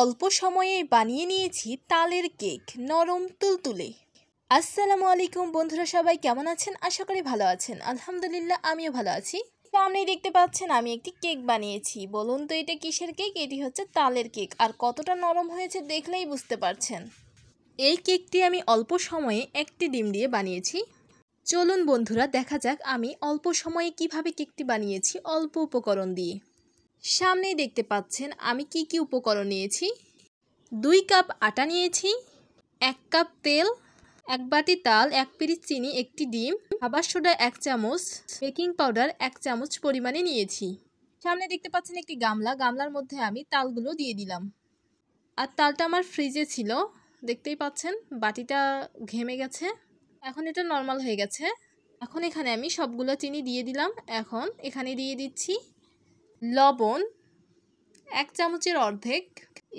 অল্প সময়ে বানিয়ে নিয়েছি তালের কেক নরম তুলতুলে আসসালামু আলাইকুম বন্ধুরা সবাই কেমন আছেন আশা করি ভালো আছেন আলহামদুলিল্লাহ আমিও ভালো আছি আপনি দেখতে পাচ্ছেন আমি একটি কেক বানিয়েছি বলুন তো এটা কিসের কেক এটি হচ্ছে তালের কেক আর কতটা নরম হয়েছে দেখলেই বুঝতে পারছেন এই কেকটি আমি অল্প সময়ে একটি ডিম দিয়ে বানিয়েছি চলুন বন্ধুরা দেখা যাক আমি অল্প সময়ে কিভাবে কেকটি বানিয়েছি অল্প উপকরণ দিয়ে সামনেই দেখতে পাচ্ছেন আমি কি কি উপকরণ নিয়েছি দুই কাপ আটা নিয়েছি এক কাপ তেল এক বাটি তাল এক পিরিচ চিনি একটি ডিম আবার সোডা এক চামচ বেকিং পাউডার এক চামচ পরিমাণে নিয়েছি সামনে দেখতে পাচ্ছেন একটি গামলা গামলার মধ্যে আমি তালগুলো দিয়ে দিলাম আর তালটা আমার ফ্রিজে ছিল দেখতেই পাচ্ছেন বাটিটা ঘেমে গেছে এখন এটা নর্মাল হয়ে গেছে এখন এখানে আমি সবগুলো চিনি দিয়ে দিলাম এখন এখানে দিয়ে দিচ্ছি লবণ এক চামচের অর্ধেক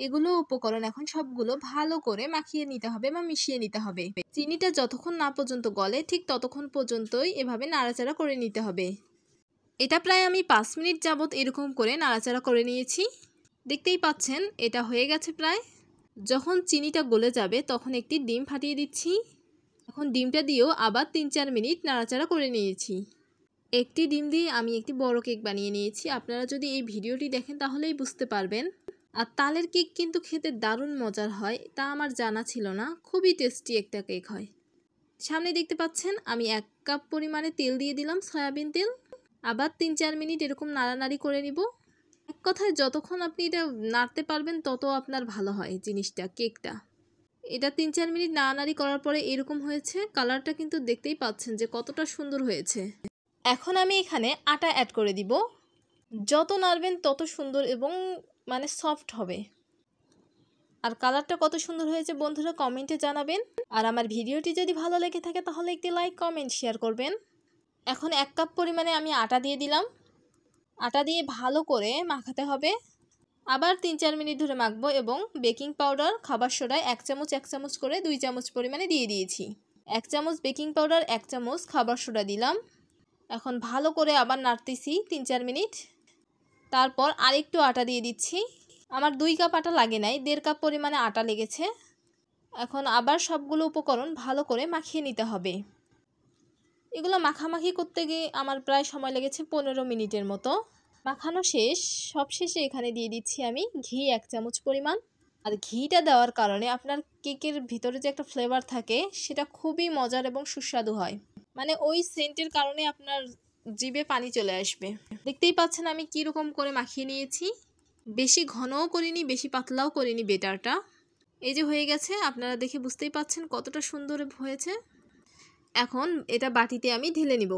এগুলো উপকরণ এখন সবগুলো ভালো করে মাখিয়ে নিতে হবে বা মিশিয়ে নিতে হবে চিনিটা যতক্ষণ না পর্যন্ত গলে ঠিক ততক্ষণ পর্যন্তই এভাবে নাড়াচাড়া করে নিতে হবে এটা প্রায় আমি পাঁচ মিনিট যাবৎ এরকম করে নাড়াচাড়া করে নিয়েছি দেখতেই পাচ্ছেন এটা হয়ে গেছে প্রায় যখন চিনিটা গলে যাবে তখন একটি ডিম ফাটিয়ে দিচ্ছি এখন ডিমটা দিয়েও আবার তিন চার মিনিট নাড়াচাড়া করে নিয়েছি একটি ডিম দিয়ে আমি একটি বড় কেক বানিয়ে নিয়েছি আপনারা যদি এই ভিডিওটি দেখেন তাহলেই বুঝতে পারবেন আর তালের কেক কিন্তু খেতে দারুণ মজার হয় তা আমার জানা ছিল না খুবই টেস্টি একটা কেক হয় সামনে দেখতে পাচ্ছেন আমি এক কাপ পরিমাণে তেল দিয়ে দিলাম সয়াবিন তেল আবার তিন চার মিনিট এরকম নাড়ানাড়ি করে নিব এক কথায় যতক্ষণ আপনি এটা নাড়তে পারবেন তত আপনার ভালো হয় জিনিসটা কেকটা এটা তিন চার মিনিট নাড়ানাড়ি করার পরে এরকম হয়েছে কালারটা কিন্তু দেখতেই পাচ্ছেন যে কতটা সুন্দর হয়েছে এখন আমি এখানে আটা অ্যাড করে দিব যত নাড়বেন তত সুন্দর এবং মানে সফট হবে আর কালারটা কত সুন্দর হয়েছে বন্ধুরা কমেন্টে জানাবেন আর আমার ভিডিওটি যদি ভালো লেগে থাকে তাহলে একটি লাইক কমেন্ট শেয়ার করবেন এখন এক কাপ পরিমাণে আমি আটা দিয়ে দিলাম আটা দিয়ে ভালো করে মাখাতে হবে আবার তিন চার মিনিট ধরে মাখবো এবং বেকিং পাউডার খাবার সোডায় এক চামচ এক চামচ করে দুই চামচ পরিমাণে দিয়ে দিয়েছি এক চামচ বেকিং পাউডার এক চামচ খাবার সোডা দিলাম এখন ভালো করে আবার নাড়তেছি তিন চার মিনিট তারপর আরেকটু আটা দিয়ে দিচ্ছি আমার দুই কাপ আটা লাগে নাই দেড় কাপ পরিমাণে আটা লেগেছে এখন আবার সবগুলো উপকরণ ভালো করে মাখিয়ে নিতে হবে এগুলো মাখামাখি করতে গিয়ে আমার প্রায় সময় লেগেছে পনেরো মিনিটের মতো মাখানো শেষ সবশেষে এখানে দিয়ে দিচ্ছি আমি ঘি এক চামচ পরিমাণ আর ঘিটা দেওয়ার কারণে আপনার কেকের ভিতরে যে একটা ফ্লেভার থাকে সেটা খুবই মজার এবং সুস্বাদু হয় মানে ওই সেন্টের কারণে আপনার জিভে পানি চলে আসবে দেখতেই পাচ্ছেন আমি কি রকম করে মাখিয়ে নিয়েছি বেশি ঘনও করিনি বেশি পাতলাও করিনি বেটারটা এই যে হয়ে গেছে আপনারা দেখে বুঝতেই পাচ্ছেন কতটা সুন্দর হয়েছে এখন এটা বাটিতে আমি ঢেলে নিব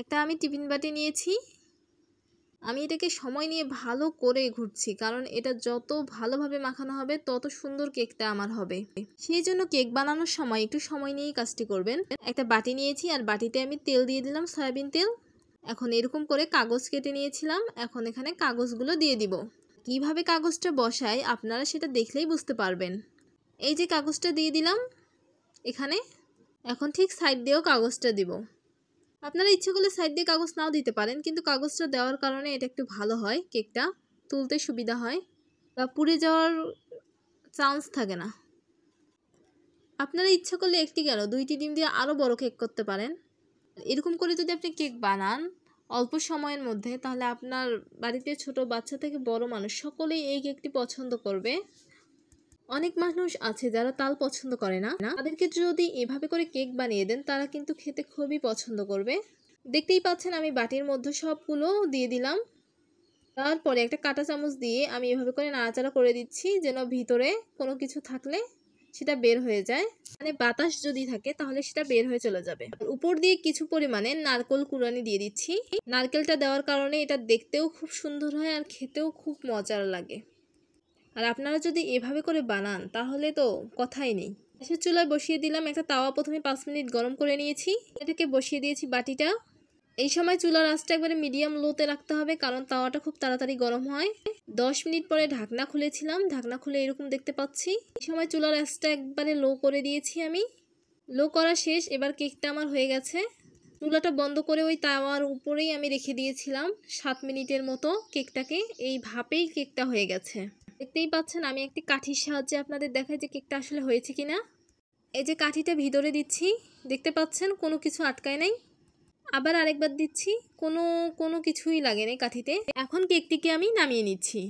একটা আমি টিফিন বাটি নিয়েছি আমি এটাকে সময় নিয়ে ভালো করে ঘুরছি কারণ এটা যত ভালোভাবে মাখানো হবে তত সুন্দর কেকটা আমার হবে সেই জন্য কেক বানানোর সময় একটু সময় নিয়েই কাজটি করবেন একটা বাটি নিয়েছি আর বাটিতে আমি তেল দিয়ে দিলাম সয়াবিন তেল এখন এরকম করে কাগজ কেটে নিয়েছিলাম এখন এখানে কাগজগুলো দিয়ে দিব কিভাবে কাগজটা বসাই আপনারা সেটা দেখলেই বুঝতে পারবেন এই যে কাগজটা দিয়ে দিলাম এখানে এখন ঠিক সাইড দিয়েও কাগজটা দিব আপনারা ইচ্ছা করলে সাইড দিয়ে কাগজ নাও দিতে পারেন কিন্তু কাগজটা দেওয়ার কারণে এটা একটু ভালো হয় কেকটা তুলতে সুবিধা হয় বা পুড়ে যাওয়ার চান্স থাকে না আপনারা ইচ্ছা করলে একটি গেল দুইটি ডিম দিয়ে আরও বড় কেক করতে পারেন এরকম করে যদি আপনি কেক বানান অল্প সময়ের মধ্যে তাহলে আপনার বাড়িতে ছোট বাচ্চা থেকে বড় মানুষ সকলেই এই কেকটি পছন্দ করবে অনেক মানুষ আছে যারা তাল পছন্দ করে না তাদেরকে যদি এভাবে করে কেক বানিয়ে দেন তারা কিন্তু খেতে খুবই পছন্দ করবে দেখতেই পাচ্ছেন আমি বাটির মধ্যে সবগুলো দিয়ে দিলাম তারপরে একটা কাটা চামচ দিয়ে আমি এভাবে করে নাড়াচাড়া করে দিচ্ছি যেন ভিতরে কোনো কিছু থাকলে সেটা বের হয়ে যায় মানে বাতাস যদি থাকে তাহলে সেটা বের হয়ে চলে যাবে উপর দিয়ে কিছু পরিমাণে নারকেল কুরানি দিয়ে দিচ্ছি নারকেলটা দেওয়ার কারণে এটা দেখতেও খুব সুন্দর হয় আর খেতেও খুব মজার লাগে আর আপনারা যদি এভাবে করে বানান তাহলে তো কথাই নেই গ্যাসের চুলায় বসিয়ে দিলাম একটা তাওয়া প্রথমে পাঁচ মিনিট গরম করে নিয়েছি এটাকে বসিয়ে দিয়েছি বাটিটা এই সময় চুলার আঁচটা একবারে মিডিয়াম লোতে রাখতে হবে কারণ তাওয়াটা খুব তাড়াতাড়ি গরম হয় দশ মিনিট পরে ঢাকনা খুলেছিলাম ঢাকনা খুলে এরকম দেখতে পাচ্ছি এই সময় চুলার আঁচটা একবারে লো করে দিয়েছি আমি লো করা শেষ এবার কেকটা আমার হয়ে গেছে চুলাটা বন্ধ করে ওই তাওয়ার উপরেই আমি রেখে দিয়েছিলাম সাত মিনিটের মতো কেকটাকে এই ভাপেই কেকটা হয়ে গেছে দেখতেই পাচ্ছেন আমি একটি কাঠির সাহায্যে আপনাদের দেখাই যে কেকটা আসলে হয়েছে কিনা এই যে কাঠিটা ভিতরে দিচ্ছি দেখতে পাচ্ছেন কোনো কিছু আটকায় নাই আবার আরেকবার দিচ্ছি কোনো কোনো কিছুই লাগে নাই কাঠিতে এখন কেকটিকে আমি নামিয়ে নিচ্ছি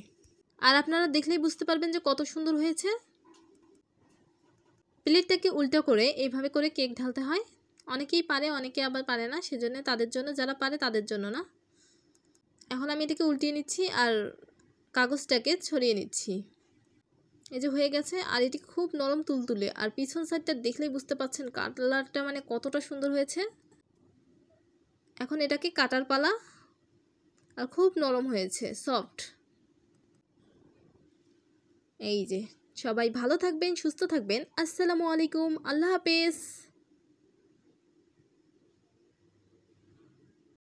আর আপনারা দেখলেই বুঝতে পারবেন যে কত সুন্দর হয়েছে প্লেটটাকে উল্টো করে এইভাবে করে কেক ঢালতে হয় অনেকেই পারে অনেকে আবার পারে না সেজন্য তাদের জন্য যারা পারে তাদের জন্য না এখন আমি এটাকে উল্টিয়ে নিচ্ছি আর কাগজটাকে ছড়িয়ে নিচ্ছি এই যে হয়ে গেছে আর এটি খুব নরম তুলতুলে আর পিছন সাইডটা দেখলেই বুঝতে পাচ্ছেন কাটলারটা মানে কতটা সুন্দর হয়েছে এখন এটাকে কাটার পালা আর খুব নরম হয়েছে সফট এই যে সবাই ভালো থাকবেন সুস্থ থাকবেন আসসালামু আলাইকুম আল্লাহ হাফেজ